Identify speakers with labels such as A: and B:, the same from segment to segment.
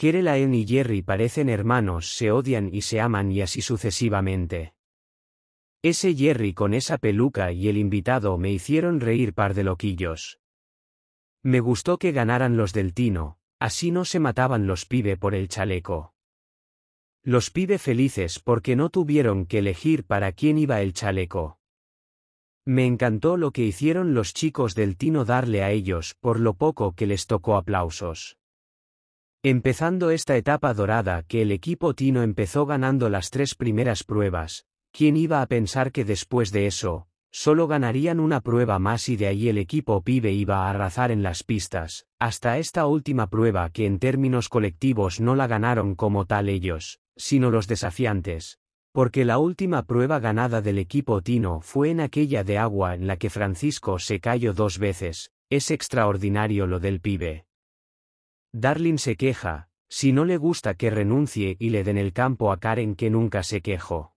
A: Kerelaen y Jerry parecen hermanos, se odian y se aman y así sucesivamente. Ese Jerry con esa peluca y el invitado me hicieron reír par de loquillos. Me gustó que ganaran los del Tino, así no se mataban los pibe por el chaleco. Los pibe felices porque no tuvieron que elegir para quién iba el chaleco. Me encantó lo que hicieron los chicos del Tino darle a ellos por lo poco que les tocó aplausos. Empezando esta etapa dorada que el equipo Tino empezó ganando las tres primeras pruebas, ¿quién iba a pensar que después de eso, solo ganarían una prueba más y de ahí el equipo pibe iba a arrasar en las pistas, hasta esta última prueba que en términos colectivos no la ganaron como tal ellos, sino los desafiantes, porque la última prueba ganada del equipo Tino fue en aquella de agua en la que Francisco se cayó dos veces, es extraordinario lo del pibe. Darling se queja, si no le gusta que renuncie y le den el campo a Karen que nunca se quejó.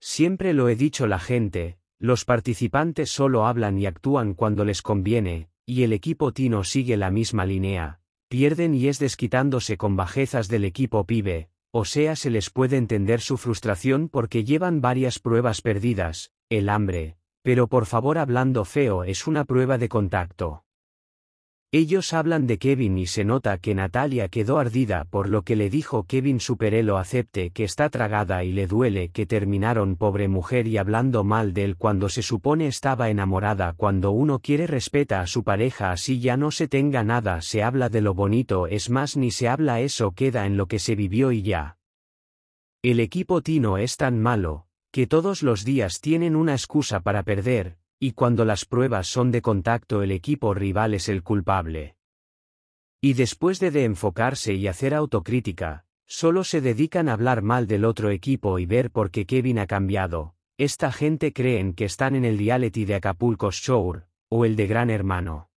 A: Siempre lo he dicho la gente, los participantes solo hablan y actúan cuando les conviene, y el equipo Tino sigue la misma línea, pierden y es desquitándose con bajezas del equipo pibe, o sea se les puede entender su frustración porque llevan varias pruebas perdidas, el hambre, pero por favor hablando feo es una prueba de contacto. Ellos hablan de Kevin y se nota que Natalia quedó ardida por lo que le dijo Kevin Superelo acepte que está tragada y le duele que terminaron pobre mujer y hablando mal de él cuando se supone estaba enamorada cuando uno quiere respeta a su pareja así ya no se tenga nada se habla de lo bonito es más ni se habla eso queda en lo que se vivió y ya. El equipo Tino es tan malo, que todos los días tienen una excusa para perder, y cuando las pruebas son de contacto el equipo rival es el culpable. Y después de, de enfocarse y hacer autocrítica, solo se dedican a hablar mal del otro equipo y ver por qué Kevin ha cambiado, esta gente creen que están en el reality de Acapulco Shore, o el de Gran Hermano.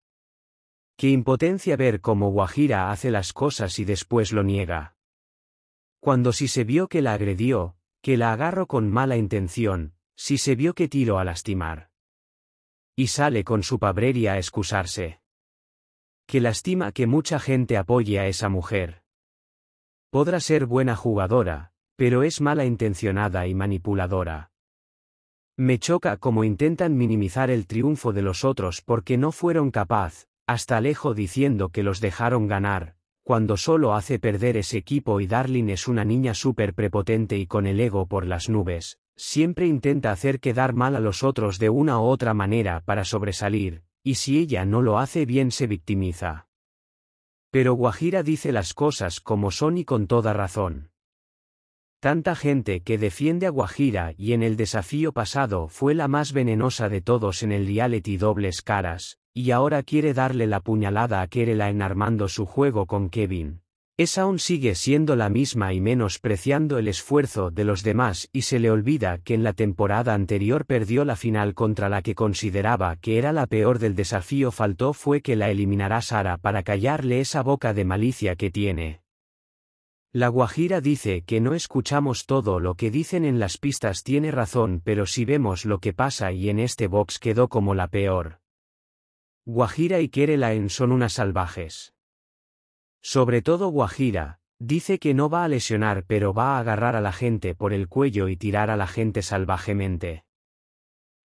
A: Qué impotencia ver cómo Guajira hace las cosas y después lo niega. Cuando si se vio que la agredió, que la agarró con mala intención, si se vio que tiro a lastimar. Y sale con su pabrería a excusarse. Que lastima que mucha gente apoye a esa mujer. Podrá ser buena jugadora, pero es mala intencionada y manipuladora. Me choca cómo intentan minimizar el triunfo de los otros porque no fueron capaz, hasta lejos diciendo que los dejaron ganar, cuando solo hace perder ese equipo y Darling es una niña súper prepotente y con el ego por las nubes, Siempre intenta hacer quedar mal a los otros de una u otra manera para sobresalir, y si ella no lo hace bien se victimiza. Pero Guajira dice las cosas como son y con toda razón. Tanta gente que defiende a Guajira y en el desafío pasado fue la más venenosa de todos en el reality dobles caras, y ahora quiere darle la puñalada a Kerela enarmando su juego con Kevin es aún sigue siendo la misma y menospreciando el esfuerzo de los demás y se le olvida que en la temporada anterior perdió la final contra la que consideraba que era la peor del desafío faltó fue que la eliminará Sara para callarle esa boca de malicia que tiene. La Guajira dice que no escuchamos todo lo que dicen en las pistas tiene razón pero si vemos lo que pasa y en este box quedó como la peor. Guajira y Kerelain son unas salvajes. Sobre todo Guajira, dice que no va a lesionar pero va a agarrar a la gente por el cuello y tirar a la gente salvajemente.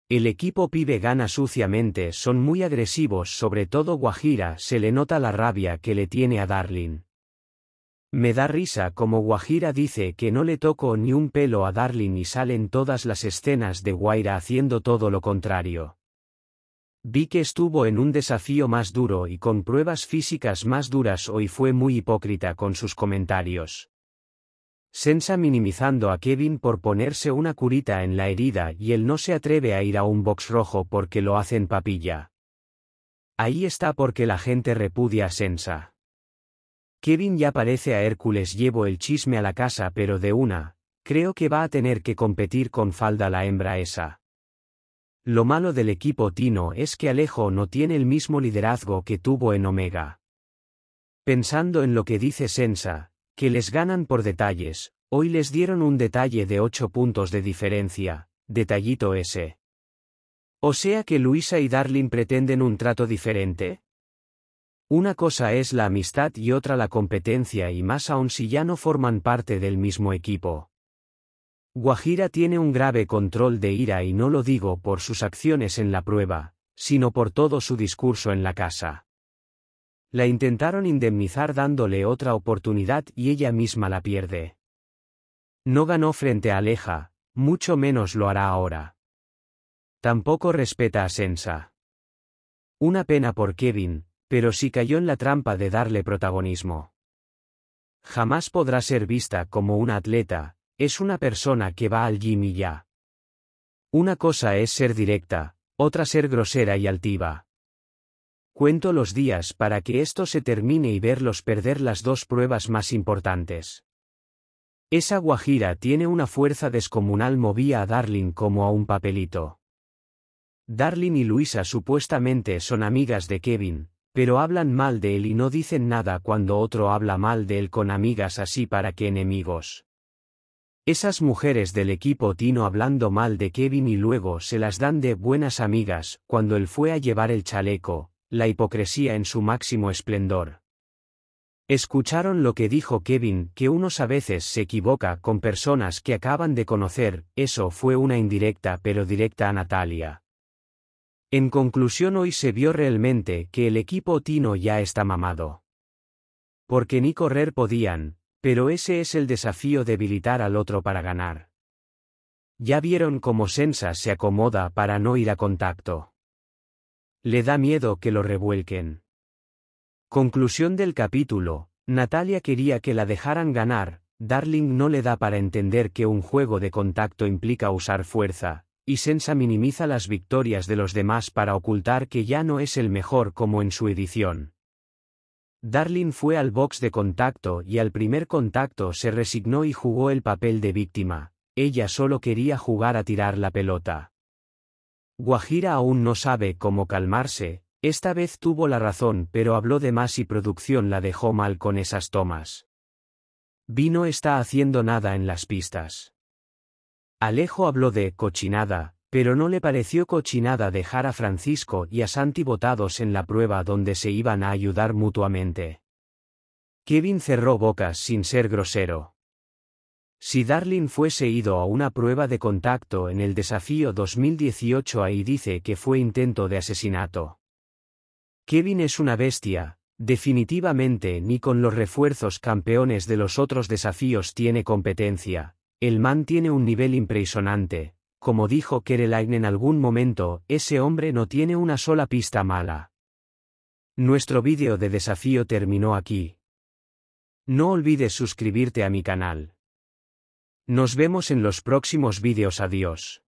A: El equipo pibe gana suciamente, son muy agresivos, sobre todo Guajira, se le nota la rabia que le tiene a Darlin. Me da risa como Guajira dice que no le toco ni un pelo a Darlin y salen todas las escenas de Guaira haciendo todo lo contrario. Vi que estuvo en un desafío más duro y con pruebas físicas más duras hoy fue muy hipócrita con sus comentarios. Sensa minimizando a Kevin por ponerse una curita en la herida y él no se atreve a ir a un box rojo porque lo hacen papilla. Ahí está porque la gente repudia a Sensa. Kevin ya parece a Hércules llevo el chisme a la casa pero de una, creo que va a tener que competir con falda la hembra esa. Lo malo del equipo Tino es que Alejo no tiene el mismo liderazgo que tuvo en Omega. Pensando en lo que dice Sensa, que les ganan por detalles, hoy les dieron un detalle de 8 puntos de diferencia, detallito ese. O sea que Luisa y Darling pretenden un trato diferente. Una cosa es la amistad y otra la competencia y más aún si ya no forman parte del mismo equipo. Guajira tiene un grave control de ira y no lo digo por sus acciones en la prueba, sino por todo su discurso en la casa. La intentaron indemnizar dándole otra oportunidad y ella misma la pierde. No ganó frente a Aleja, mucho menos lo hará ahora. Tampoco respeta a Sensa. Una pena por Kevin, pero si cayó en la trampa de darle protagonismo. Jamás podrá ser vista como una atleta, es una persona que va al gym y ya. Una cosa es ser directa, otra ser grosera y altiva. Cuento los días para que esto se termine y verlos perder las dos pruebas más importantes. Esa guajira tiene una fuerza descomunal movía a Darling como a un papelito. Darling y Luisa supuestamente son amigas de Kevin, pero hablan mal de él y no dicen nada cuando otro habla mal de él con amigas así para que enemigos. Esas mujeres del equipo Tino hablando mal de Kevin y luego se las dan de buenas amigas cuando él fue a llevar el chaleco, la hipocresía en su máximo esplendor. Escucharon lo que dijo Kevin, que unos a veces se equivoca con personas que acaban de conocer, eso fue una indirecta pero directa a Natalia. En conclusión hoy se vio realmente que el equipo Tino ya está mamado. Porque ni correr podían, pero ese es el desafío debilitar al otro para ganar. Ya vieron cómo Sensa se acomoda para no ir a contacto. Le da miedo que lo revuelquen. Conclusión del capítulo, Natalia quería que la dejaran ganar, Darling no le da para entender que un juego de contacto implica usar fuerza, y Sensa minimiza las victorias de los demás para ocultar que ya no es el mejor como en su edición. Darling fue al box de contacto y al primer contacto se resignó y jugó el papel de víctima, ella solo quería jugar a tirar la pelota. Guajira aún no sabe cómo calmarse, esta vez tuvo la razón pero habló de más y producción la dejó mal con esas tomas. no está haciendo nada en las pistas. Alejo habló de cochinada, pero no le pareció cochinada dejar a Francisco y a Santi botados en la prueba donde se iban a ayudar mutuamente. Kevin cerró bocas sin ser grosero. Si Darlin fuese ido a una prueba de contacto en el desafío 2018 ahí dice que fue intento de asesinato. Kevin es una bestia, definitivamente ni con los refuerzos campeones de los otros desafíos tiene competencia, el man tiene un nivel impresionante, como dijo Kerelain en algún momento, ese hombre no tiene una sola pista mala. Nuestro vídeo de desafío terminó aquí. No olvides suscribirte a mi canal. Nos vemos en los próximos vídeos adiós.